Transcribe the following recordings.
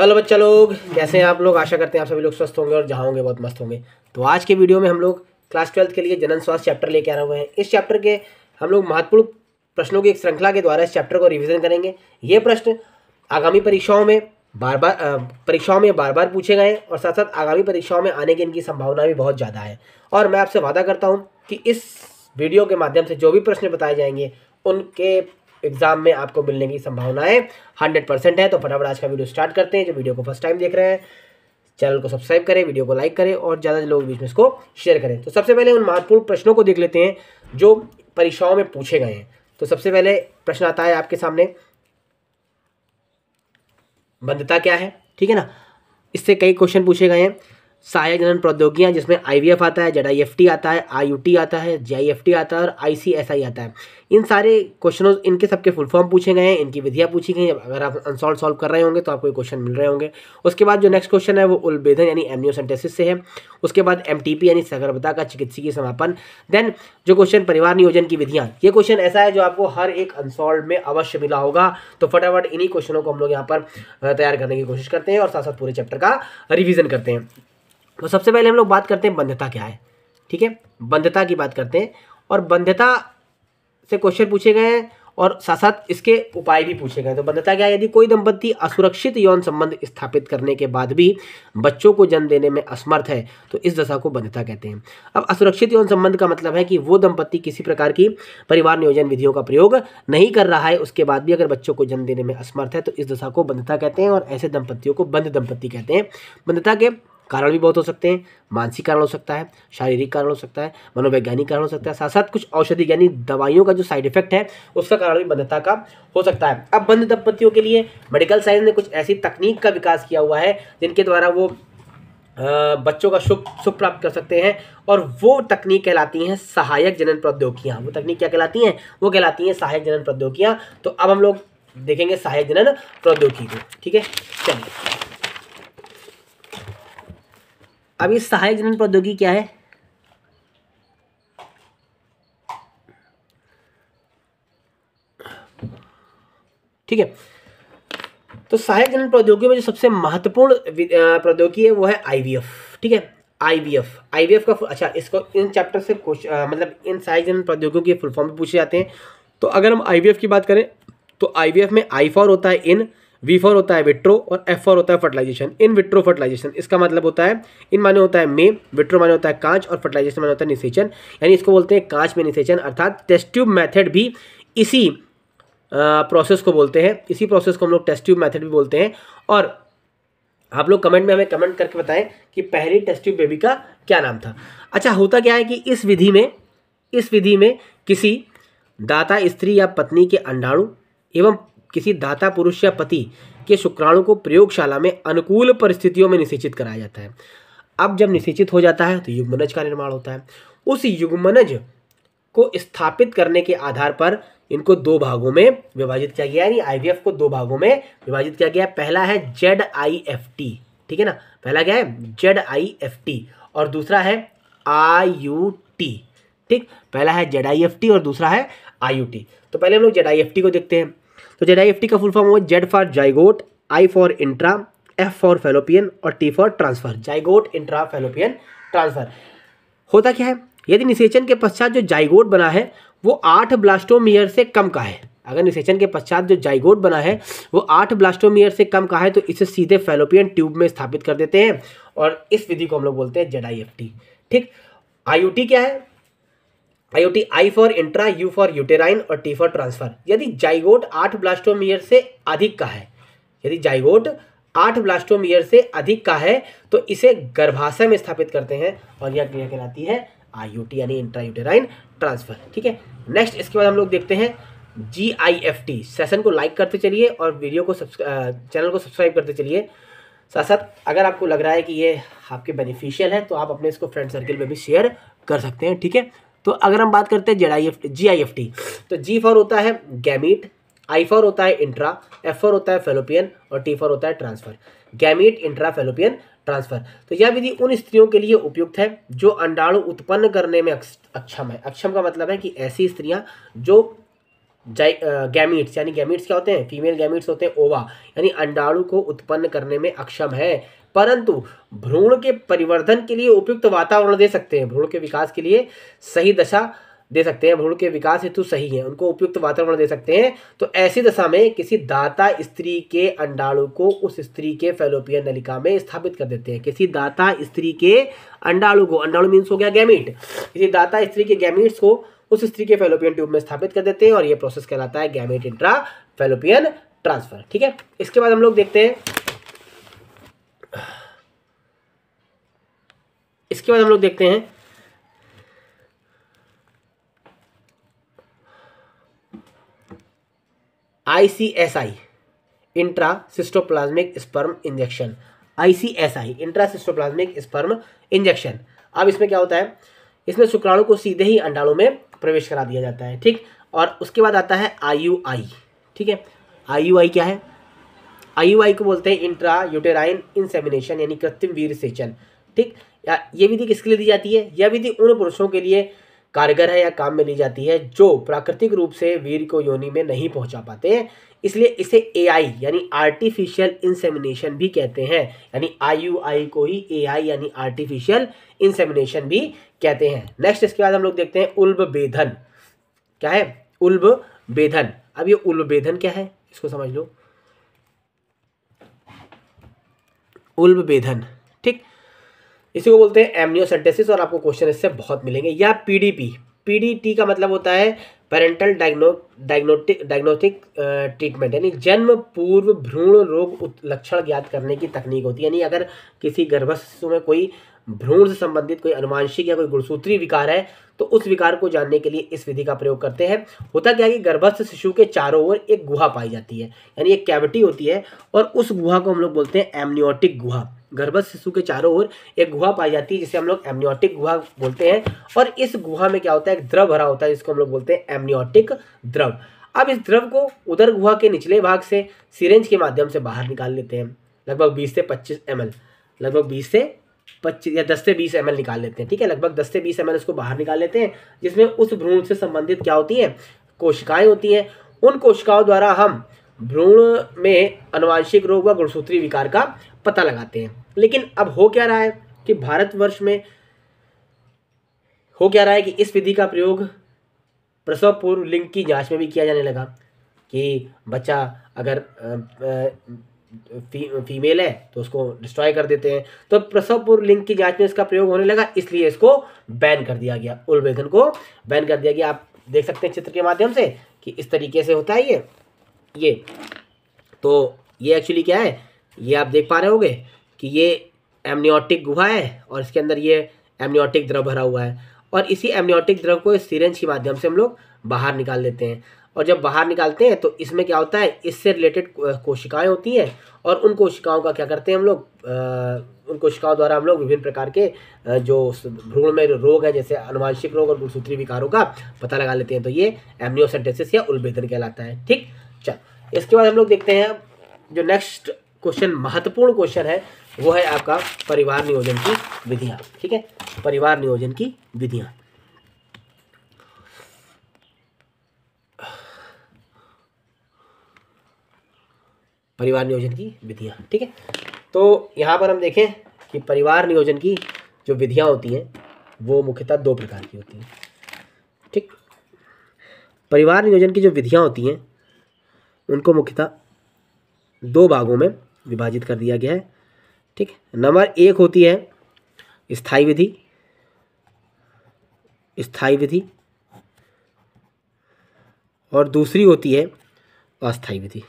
hello बच्चा लोग कैसे हैं आप लोग आशा करते हैं आप सभी लोग स्वस्थ होंगे और जहाँ होंगे बहुत मस्त होंगे तो आज के वीडियो में हम लोग क्लास ट्वेल्थ के लिए जनन स्वास्थ्य चैप्टर लेके आए हुए हैं इस चैप्टर के हम लोग महत्वपूर्ण प्रश्नों की एक श्रृंखला के द्वारा इस चैप्टर को रिविजन करेंगे ये प्रश्न आगामी परीक्षाओं में बार बार परीक्षाओं में बार बार पूछे गए और साथ साथ आगामी परीक्षाओं में आने की इनकी संभावना भी बहुत ज़्यादा है और मैं आपसे वादा करता हूँ कि इस वीडियो के माध्यम से जो भी प्रश्न बताए जाएंगे उनके एग्जाम में आपको मिलने की संभावनाएं हंड्रेड परसेंट है तो फटाफट आज का वीडियो स्टार्ट करते हैं जो वीडियो को फर्स्ट टाइम देख रहे हैं चैनल को सब्सक्राइब करें वीडियो को लाइक करें और ज़्यादा लोग बीच में इसको शेयर करें तो सबसे पहले उन महत्वपूर्ण प्रश्नों को देख लेते हैं जो परीक्षाओं में पूछे गए हैं तो सबसे पहले प्रश्न आता है आपके सामने बंधता क्या है ठीक है ना इससे कई क्वेश्चन पूछे गए हैं सहायक जनन प्रौद्योगिकियाँ जिसमें आई आता है जेड आता है आई आता है टी आता है और आई आता है इन सारे क्वेश्चनों इनके सबके फुल फॉर्म पूछे गए हैं इनकी विधियाँ पूछी गई हैं अगर आप अनसॉल्व सॉल्व कर रहे होंगे तो आपको क्वेश्चन मिल रहे होंगे उसके बाद जो नेक्स्ट क्वेश्चन है वो उलबेधन यानी एमनियोसेंटेसिस से है उसके बाद एम यानी सगर्भता का चिकित्सकीय समापन देन जो क्वेश्चन परिवार नियोजन की विधियाँ ये क्वेश्चन ऐसा है जो आपको हर एक अनसॉल्व में अवश्य मिला होगा तो फटाफट इन्हीं क्वेश्चनों को हम लोग यहाँ पर तैयार करने की कोशिश करते हैं और साथ साथ पूरे चैप्टर का रिविजन करते हैं तो सबसे पहले हम लोग बात करते हैं बंधता क्या है ठीक है बंधता की बात करते हैं और बंधता से क्वेश्चन पूछे गए हैं और साथ साथ इसके उपाय भी पूछे गए तो बंधता क्या है यदि कोई दंपत्ति असुरक्षित यौन संबंध स्थापित करने के बाद भी बच्चों को जन्म देने में असमर्थ है तो इस दशा को बंधता कहते हैं अब असुरक्षित यौन संबंध का मतलब है कि वो दंपत्ति किसी प्रकार की परिवार नियोजन विधियों का प्रयोग नहीं कर रहा है उसके बाद भी अगर बच्चों को जन्म देने में असमर्थ है तो इस दशा को बंधता कहते हैं और ऐसे दंपतियों को बंध दंपत्ति कहते हैं बंधता के कारण भी बहुत हो सकते हैं मानसिक कारण हो सकता है शारीरिक कारण हो सकता है मनोवैज्ञानिक कारण हो सकता है साथ साथ कुछ औषधि यानी दवाइयों का जो साइड इफेक्ट है उसका कारण भी बंधता का हो सकता है अब बंध दंपतियों के लिए मेडिकल साइंस ने कुछ ऐसी तकनीक का विकास किया हुआ है जिनके द्वारा वो बच्चों का सुख सुख प्राप्त कर सकते हैं और वो तकनीक कहलाती हैं सहायक जनन प्रौद्योगिकियाँ वो तकनीक क्या कहलाती हैं वो कहलाती हैं सहायक जनन प्रौद्योगिकियाँ तो अब हम लोग देखेंगे सहायक जनन प्रौद्योगिकी को ठीक है चलिए अब ये सहायक जनन प्रौद्योगिकी क्या है ठीक है तो सहायक जनन प्रौद्योगिकी में जो सबसे महत्वपूर्ण प्रौद्योगिकी है वो है आईवीएफ ठीक है आईवीएफ आईवीएफ का अच्छा इसको इन चैप्टर से मतलब इन सहायक जनन प्रौद्योगिकी के फुल फॉर्म पूछे जाते हैं तो अगर हम आईवीएफ की बात करें तो आईवीएफ में आई फॉर होता है इन वी फॉर होता है विट्रो और एफ फॉर होता है फर्टिलाइजेशन इन विट्रो फर्टिलाइजेशन इसका मतलब होता है इन माने होता है मे विट्रो माने होता है कांच और फर्टिलाइजेशन माने होता है निषेचन यानी इसको बोलते हैं कांच में निषेचन अर्थात टेस्ट्यूब मैथड भी इसी प्रोसेस को बोलते हैं इसी प्रोसेस को हम लोग टेस्ट्यूब मैथड भी बोलते हैं और आप लोग कमेंट में हमें कमेंट करके बताएं कि पहली टेस्ट्यूब बेबी का क्या नाम था अच्छा होता क्या है कि इस विधि में इस विधि में किसी दाता स्त्री या पत्नी के अंडाणु एवं किसी दाता पुरुष या पति के शुक्राणु को प्रयोगशाला में अनुकूल परिस्थितियों में निषेचित कराया जाता है अब जब निषेचित हो जाता है तो युग्मनज का निर्माण होता है उस युग्मनज को स्थापित करने के आधार पर इनको दो भागों में विभाजित किया गया यानी आई को दो भागों में विभाजित किया गया पहला है जेड आई एफ टी ठीक है ना पहला क्या है जेड आई एफ टी और दूसरा है आई यू टी ठीक पहला है जेड आई एफ टी और दूसरा है आई यू टी तो पहले हम लोग जेड आई एफ टी को देखते हैं तो आई एफ का फुल फॉर्म हुआ Z for zygote I for intra F for fallopian और T for transfer zygote intra fallopian transfer होता क्या है यदि निषेचन के पश्चात जो जाइगोट बना है वो आठ ब्लास्टोमियर से कम का है अगर निषेचन के पश्चात जो जाइगोट बना है वो आठ ब्लास्टोमियर से कम का है तो इसे सीधे फेलोपियन ट्यूब में स्थापित कर देते हैं और इस विधि को हम लोग बोलते हैं जेड ठीक टी क्या है IOT I for intra U for uterine और टी फॉर ट्रांसफर यदि जाइगोट आठ ब्लास्टोमियर से अधिक का है यदि जाइगोट आठ ब्लास्टोमियर से अधिक का है तो इसे गर्भाशय में स्थापित करते हैं और यह क्रिया कहलाती है आईओटी यानी इंट्रायूटेराइन ट्रांसफर ठीक है नेक्स्ट इसके बाद हम लोग देखते हैं G I F T session को लाइक करते चलिए और वीडियो को चैनल को सब्सक्राइब करते चलिए साथ साथ अगर आपको लग रहा है कि ये आपके बेनिफिशियल है तो आप अपने इसको फ्रेंड सर्किल में भी शेयर कर सकते हैं ठीक है तो अगर हम बात करते हैं Z F G I F T तो जी फॉर होता है गैमीट आई फॉर होता है इंट्रा एफ फॉर होता है फेलोपियन और टी फॉर होता है transfer gamete intra fallopian transfer तो यह विधि उन स्त्रियों के लिए उपयुक्त है जो अंडाणु उत्पन्न करने में अक्षम है अक्षम का मतलब है कि ऐसी स्त्रियां जो गैमिट्स यानी गैमिट्स क्या होते हैं फीमेल गैमिट्स होते हैं ओवा यानी अंडाणु को उत्पन्न करने में अक्षम है परंतु भ्रूण के परिवर्धन के लिए उपयुक्त वातावरण दे सकते हैं भ्रूण के विकास के लिए सही दशा दे सकते हैं भ्रूण के विकास हेतु सही है उनको उपयुक्त वातावरण दे सकते हैं तो ऐसी दशा में किसी दाता स्त्री के अंडाणु को उस स्त्री के फेलोपियन नलिका में स्थापित कर देते हैं किसी दाता स्त्री के अंडाणु को अंडाणु मीन्स हो गया गैमिट किसी दाता स्त्री के गैमिट्स को उस स्त्री के फेलोपियन ट्यूब में स्थापित कर देते हैं और ये प्रोसेस कहलाता है गैमेट इंट्रा फेलोपियन ट्रांसफर ठीक है इसके बाद हम लोग देखते हैं इसके बाद हम लोग देखते हैं ICSI intra cytoplasmic sperm injection ICSI intra cytoplasmic sperm injection अब इसमें क्या होता है इसमें शुक्राणु को सीधे ही अंडाणु में प्रवेश करा दिया जाता है ठीक और उसके बाद आता है आयु आई ठीक है आयु आई क्या है आयु आई को बोलते हैं इंट्रा यूटेराइन इंसेमिनेशन यानी कृत्रिम वीर सेचन ठीक या ये विधि किसके लिए दी जाती है यह विधि उन पुरुषों के लिए कारगर है या काम में ली जाती है जो प्राकृतिक रूप से वीर को योनि में नहीं पहुंचा पाते इसलिए इसे आई यानी आर्टिफिशियल इंसेमिनेशन भी कहते हैं यानी आई को ही आई यानी आर्टिफिशियल इंसेमिनेशन भी कहते हैं नेक्स्ट इसके बाद हम लोग देखते हैं उल्ब बेधन क्या है उल्ब बेधन अब ये उल्ब बेधन क्या है इसको समझ लो उल्ब बेधन ठीक इसी को बोलते हैं एमनियोसेंटेसिस और आपको क्वेश्चन इससे बहुत मिलेंगे या पीडीपी पीडीटी का मतलब होता है parental diagno diagnotic diagnostic treatment यानी जन्म पूर्व भ्रूण रोग लक्षण ज्ञात करने की तकनीक होती है यानी अगर किसी गर्भस्थ में कोई भ्रूण से संबंधित कोई अनुवांशिक या कोई गुणसूत्री विकार है तो उस विकार को जानने के लिए इस विधि का प्रयोग करते हैं होता क्या है कि गर्भस्थ शिशु के चारों ओर एक गुहा पाई जाती है यानी एक कैविटी होती है और उस गुहा को हम लोग बोलते हैं एमनियोटिक गुहा गर्भस्थ शिशु के चारों ओर एक गुहा पाई जाती है जिसे हम लोग एमनियोटिक गुहा बोलते हैं और इस गुहा में क्या होता है एक द्रव भरा होता है जिसको हम लोग बोलते हैं एमनियोटिक द्रव अब इस द्रव को उधर गुहा के निचले भाग से सिरेंज के माध्यम से बाहर निकाल लेते हैं लगभग बीस से पच्चीस एम लगभग बीस से पच्चीस या दस से बीस एम निकाल लेते हैं ठीक है लगभग दस से बीस एम उसको बाहर निकाल लेते हैं जिसमें उस भ्रूण से संबंधित क्या होती है कोशिकाएं होती हैं उन कोशिकाओं द्वारा हम भ्रूण में अनुवांशिक रोग व गुणसूत्री विकार का पता लगाते हैं लेकिन अब हो क्या रहा है कि भारतवर्ष में हो क्या रहा है कि इस विधि का प्रयोग प्रसव पूर्व लिंग की जांच में भी किया जाने लगा कि बच्चा अगर फी, फीमेल है तो उसको डिस्ट्रॉय कर देते हैं तो प्रसव पूर्व लिंग की जांच में इसका प्रयोग होने लगा इसलिए इसको बैन कर दिया गया उल्वेदन को बैन कर दिया गया आप देख सकते हैं चित्र के माध्यम से कि इस तरीके से होता है ये ये तो ये एक्चुअली क्या है ये आप देख पा रहे होंगे कि ये एमनियोटिक गुहा है और इसके अंदर ये एमनियोटिक द्रव भरा हुआ है और इसी एमनियोटिक द्रव को सीरेंज के माध्यम से हम लोग बाहर निकाल देते हैं और जब बाहर निकालते हैं तो इसमें क्या होता है इससे रिलेटेड कोशिकाएं होती हैं और उन कोशिकाओं का क्या करते हैं हम लोग उन कोशिकाओं द्वारा हम लोग विभिन्न प्रकार के जो भ्रूण में रोग है जैसे अनुवांशिक रोग और गुणसूत्री विकारों का पता लगा लेते हैं तो ये एमनियोसेंटेसिस या उल्बेदन कहलाता है ठीक चल इसके बाद हम लोग देखते हैं जो नेक्स्ट क्वेश्चन महत्वपूर्ण क्वेश्चन है वो है आपका परिवार नियोजन की विधियां ठीक है परिवार नियोजन की विधियां परिवार नियोजन की विधियां ठीक है तो यहां पर हम देखें कि परिवार नियोजन की जो विधियां होती हैं वो मुख्यतः दो प्रकार की होती हैं ठीक परिवार नियोजन की जो विधियां होती हैं उनको मुख्यतः दो भागों में विभाजित कर दिया गया है ठीक नंबर एक होती है स्थाई विधि स्थाई विधि और दूसरी होती है अस्थाई विधि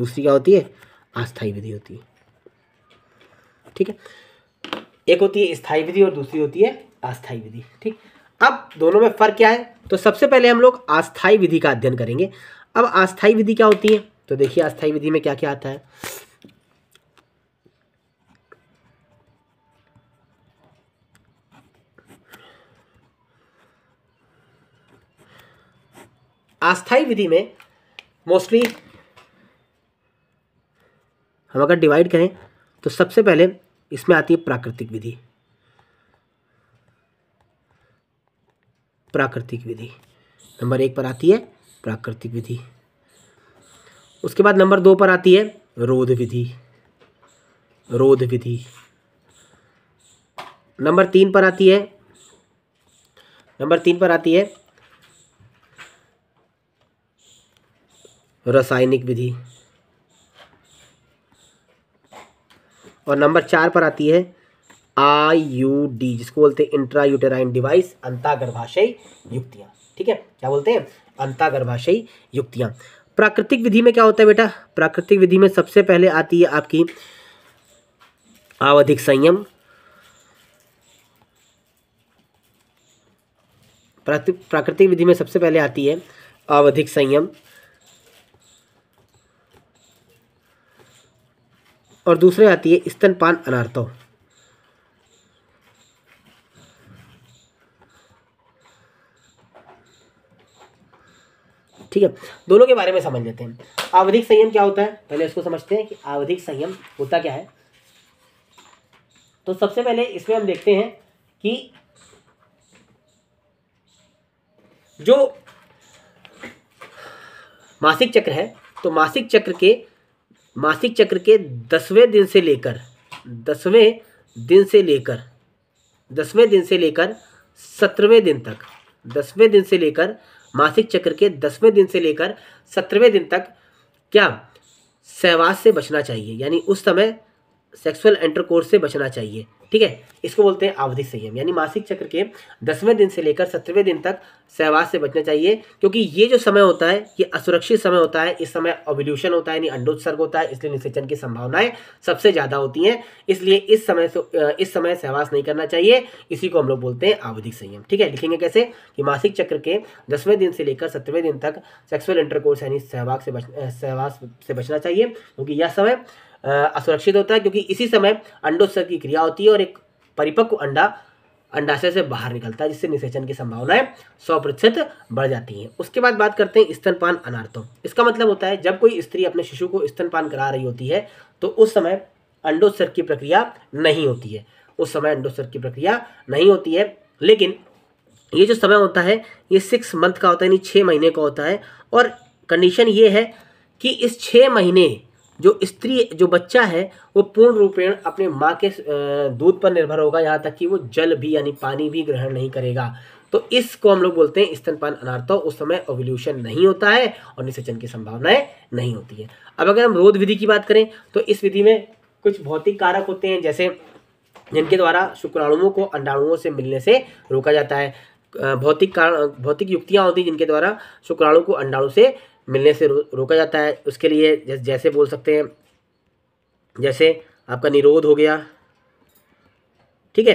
दूसरी क्या होती है अस्थाई विधि होती है ठीक है एक होती है स्थाई विधि और दूसरी होती है अस्थाई विधि ठीक अब दोनों में फर्क क्या है तो सबसे पहले हम लोग अस्थाई विधि का अध्ययन करेंगे अब अस्थाई विधि क्या होती है तो देखिए अस्थाई विधि में क्या क्या आता है अस्थाई विधि में मोस्टली हम अगर डिवाइड करें तो सबसे पहले इसमें आती है प्राकृतिक विधि प्राकृतिक विधि नंबर एक पर आती है प्राकृतिक विधि उसके बाद नंबर दो पर आती है रोध विधि रोध विधि नंबर तीन पर आती है नंबर तीन पर आती है रासायनिक विधि और नंबर चार पर आती है आई यू डी जिसको बोलते हैं इंट्रा यूटेराइन डिवाइस अंतागर्भाशयी युक्तियां ठीक है क्या बोलते हैं अंतागर्भाशयी युक्तियां प्राकृतिक विधि में क्या होता है बेटा प्राकृतिक विधि में सबसे पहले आती है आपकी आवधिक संयम प्राकृतिक विधि में सबसे पहले आती है आवधिक संयम और दूसरे आती है स्तनपान अनार्थव ठीक है दोनों के बारे में समझ लेते हैं आवधिक संयम क्या होता है पहले इसको समझते हैं कि आवधिक संयम होता क्या है तो सबसे पहले इसमें हम देखते हैं कि जो मासिक चक्र है तो मासिक चक्र के मासिक चक्र के दसवें दिन से लेकर दसवें दिन से लेकर दसवें दिन से लेकर सत्रहवें दिन तक दसवें दिन से लेकर मासिक चक्र के दसवें दिन से लेकर सत्रहवें दिन तक क्या सहवास से बचना चाहिए यानी उस समय सेक्सुअल एंटरकोर्स से बचना चाहिए ठीक है इसको बोलते हैं आवधिक संयम यानी मासिक चक्र के दसवें दिन से लेकर सत्रहवें दिन तक सहवास से बचना चाहिए क्योंकि ये जो समय होता है ये असुरक्षित समय होता है इस समय ओवल्यूशन होता है यानी अंडोत्सर्ग होता है इसलिए निषेचन की संभावनाएं सबसे ज़्यादा होती हैं इसलिए इस समय से इस समय सहवास नहीं करना चाहिए इसी को हम लोग बोलते हैं आवधिक संयम ठीक है लिखेंगे कैसे कि मासिक चक्र के दसवें दिन से लेकर सत्रहवें दिन तक सेक्सुअल इंटरकोर्स यानी सहवास से बच सहवास से बचना चाहिए क्योंकि यह समय असुरक्षित होता है क्योंकि इसी समय अंडोत्सर की क्रिया होती है और एक परिपक्व अंडा अंडाशय से बाहर निकलता है जिससे निषेचन की संभावनाएं सौ प्रतिशत बढ़ जाती हैं उसके बाद बात करते हैं स्तनपान अनार्थों इसका मतलब होता है जब कोई स्त्री अपने शिशु को स्तनपान करा रही होती है तो उस समय अंडोत्सर की प्रक्रिया नहीं होती है उस समय अंडोत्सर की प्रक्रिया नहीं होती है लेकिन ये जो समय होता है ये सिक्स मंथ का होता है यानी छः महीने का होता है और कंडीशन ये है कि इस छः महीने जो स्त्री जो बच्चा है वो पूर्ण रूपेण अपने माँ के दूध पर निर्भर होगा यहाँ तक कि वो जल भी यानी पानी भी ग्रहण नहीं करेगा तो इसको हम लोग बोलते हैं स्तनपान अनार्थ उस समय ओवल्यूशन नहीं होता है और निषेचन की संभावनाएं नहीं होती है अब अगर हम रोध विधि की बात करें तो इस विधि में कुछ भौतिक कारक होते हैं जैसे जिनके द्वारा शुक्राणुओं को अंडाणुओं से मिलने से रोका जाता है भौतिक कारण भौतिक युक्तियाँ होती हैं जिनके द्वारा शुक्राणु को अंडाणु से मिलने से रो, रोका जाता है उसके लिए जैसे बोल सकते हैं जैसे आपका निरोध हो गया ठीक है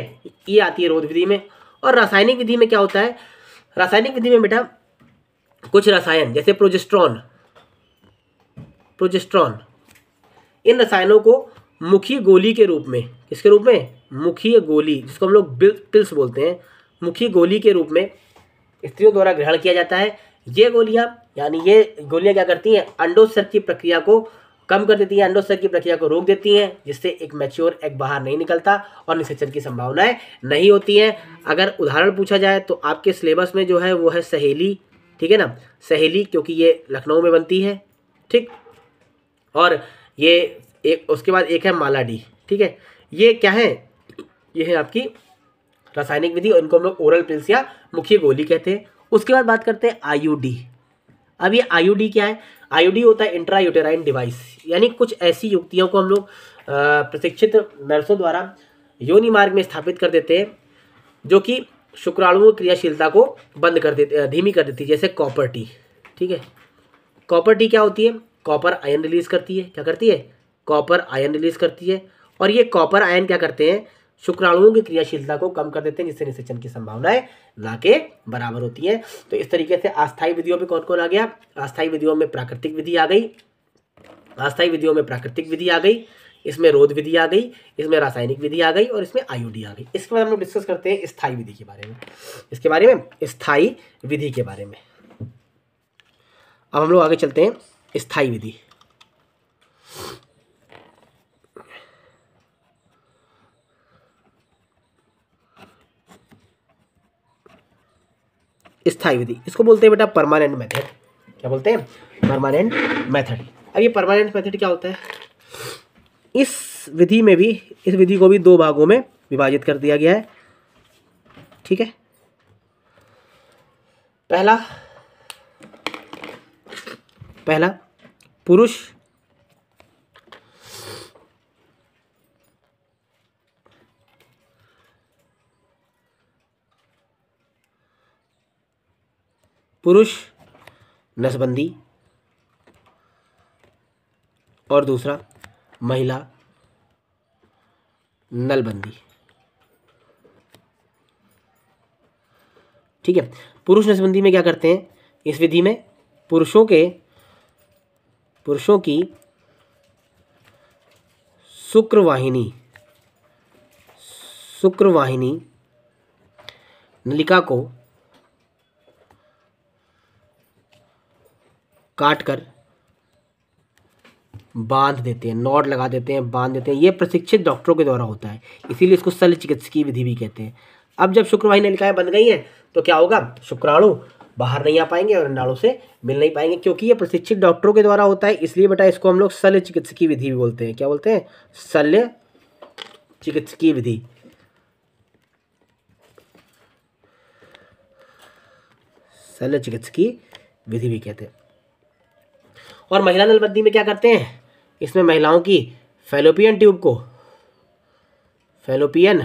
ये आती है रोध विधि में और रासायनिक विधि में क्या होता है रासायनिक विधि में बेटा कुछ रसायन जैसे प्रोजेस्ट्रॉन प्रोजेस्ट्रॉन इन रसायनों को मुखी गोली के रूप में किसके रूप में मुखी गोली जिसको हम लोग पिल्स बोलते हैं मुखी गोली के रूप में स्त्रियों द्वारा ग्रहण किया जाता है ये गोलियाँ यानी ये गोलियां क्या करती हैं अंडोसर की प्रक्रिया को कम कर देती हैं अंडोसर की प्रक्रिया को रोक देती हैं जिससे एक मैच्योर एग बाहर नहीं निकलता और निषेचन की संभावनाएं नहीं होती हैं अगर उदाहरण पूछा जाए तो आपके सिलेबस में जो है वो है सहेली ठीक है ना सहेली क्योंकि ये लखनऊ में बनती है ठीक और ये एक उसके बाद एक है मालाडी ठीक है ये क्या है ये है आपकी रासायनिक विधि और इनको हम लोग ओरल पिल्स या मुख्य गोली कहते हैं उसके बाद बात करते हैं आयुडी अब ये आईयूडी क्या है आईयूडी होता है इंट्रा यूटेराइन डिवाइस यानी कुछ ऐसी युक्तियों को हम लोग प्रशिक्षित नर्सों द्वारा योनि मार्ग में स्थापित कर देते हैं जो कि शुक्राणुओं की क्रियाशीलता को बंद कर देते धीमी कर देती है जैसे कॉपर टी ठीक है कॉपर टी क्या होती है कॉपर आयन रिलीज करती है क्या करती है कॉपर आयन रिलीज करती है और ये कॉपर आयन क्या करते हैं शुक्राणुओं की क्रियाशीलता को कम कर देते हैं जिससे निषेचन की संभावनाएं ना के बराबर होती है तो इस तरीके से अस्थायी विधियों में कौन कौन आ गया अस्थायी विधियों में प्राकृतिक विधि आ गई अस्थायी विधियों में प्राकृतिक विधि आ गई इसमें रोध विधि आ गई इसमें रासायनिक विधि आ गई और इसमें आयुडी आ गई इसके बाद हम लोग डिस्कस करते हैं स्थायी विधि के बारे में इसके बारे में स्थायी विधि के बारे में अब हम लोग आगे चलते हैं स्थायी विधि स्थायी विधि इसको बोलते हैं बेटा परमानेंट मेथड क्या बोलते हैं परमानेंट मेथड अब ये परमानेंट मेथड क्या होता है इस विधि में भी इस विधि को भी दो भागों में विभाजित कर दिया गया है ठीक है पहला पहला पुरुष पुरुष नसबंदी और दूसरा महिला नलबंदी ठीक है पुरुष नसबंदी में क्या करते हैं इस विधि में पुरुषों के पुरुषों की शुक्रवाहिनी शुक्रवाहिनी नलिका को काट कर बांध देते हैं नॉट लगा देते हैं बांध देते हैं ये प्रशिक्षित डॉक्टरों के द्वारा होता है इसीलिए इसको शल्य चिकित्सकीय विधि भी कहते हैं अब जब शुक्रवाही नलिकाएं बन गई हैं तो क्या होगा शुक्राणु बाहर नहीं आ पाएंगे और अंडाणु से मिल नहीं पाएंगे क्योंकि ये प्रशिक्षित डॉक्टरों के द्वारा होता है इसलिए बेटा इसको हम लोग शल्य चिकित्सकीय विधि भी बोलते हैं क्या बोलते हैं शल्य चिकित्सकीय विधि शल्य चिकित्सकीय विधि भी कहते हैं और महिला नलबंदी में क्या करते हैं इसमें महिलाओं की फेलोपियन ट्यूब को फेलोपियन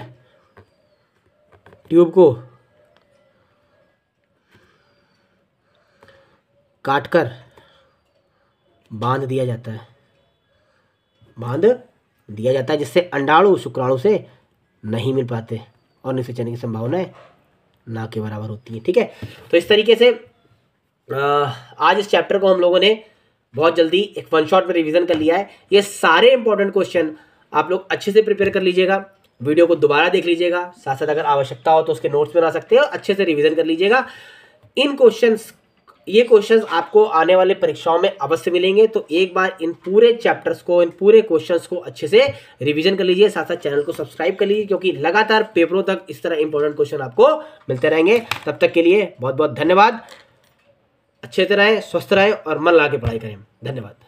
ट्यूब को काटकर बांध दिया जाता है बांध दिया जाता है जिससे अंडाणु शुक्राणु से नहीं मिल पाते और निषेचन की संभावनाएं ना के बराबर होती है ठीक है तो इस तरीके से आज इस चैप्टर को हम लोगों ने बहुत जल्दी एक वन शॉट में रिवीजन कर लिया है ये सारे इंपॉर्टेंट क्वेश्चन आप लोग अच्छे से प्रिपेयर कर लीजिएगा वीडियो को दोबारा देख लीजिएगा साथ साथ अगर आवश्यकता हो तो उसके नोट्स बना सकते हैं और अच्छे से रिवीजन कर लीजिएगा इन क्वेश्चन ये क्वेश्चंस आपको आने वाले परीक्षाओं में अवश्य मिलेंगे तो एक बार इन पूरे चैप्टर्स को इन पूरे क्वेश्चंस को अच्छे से रिवीजन कर लीजिए साथ साथ चैनल को सब्सक्राइब कर लीजिए क्योंकि लगातार पेपरों तक इस तरह इंपॉर्टेंट क्वेश्चन आपको मिलते रहेंगे तब तक के लिए बहुत बहुत धन्यवाद अच्छे से रहें स्वस्थ रहें और मन ला के पढ़ाई करें धन्यवाद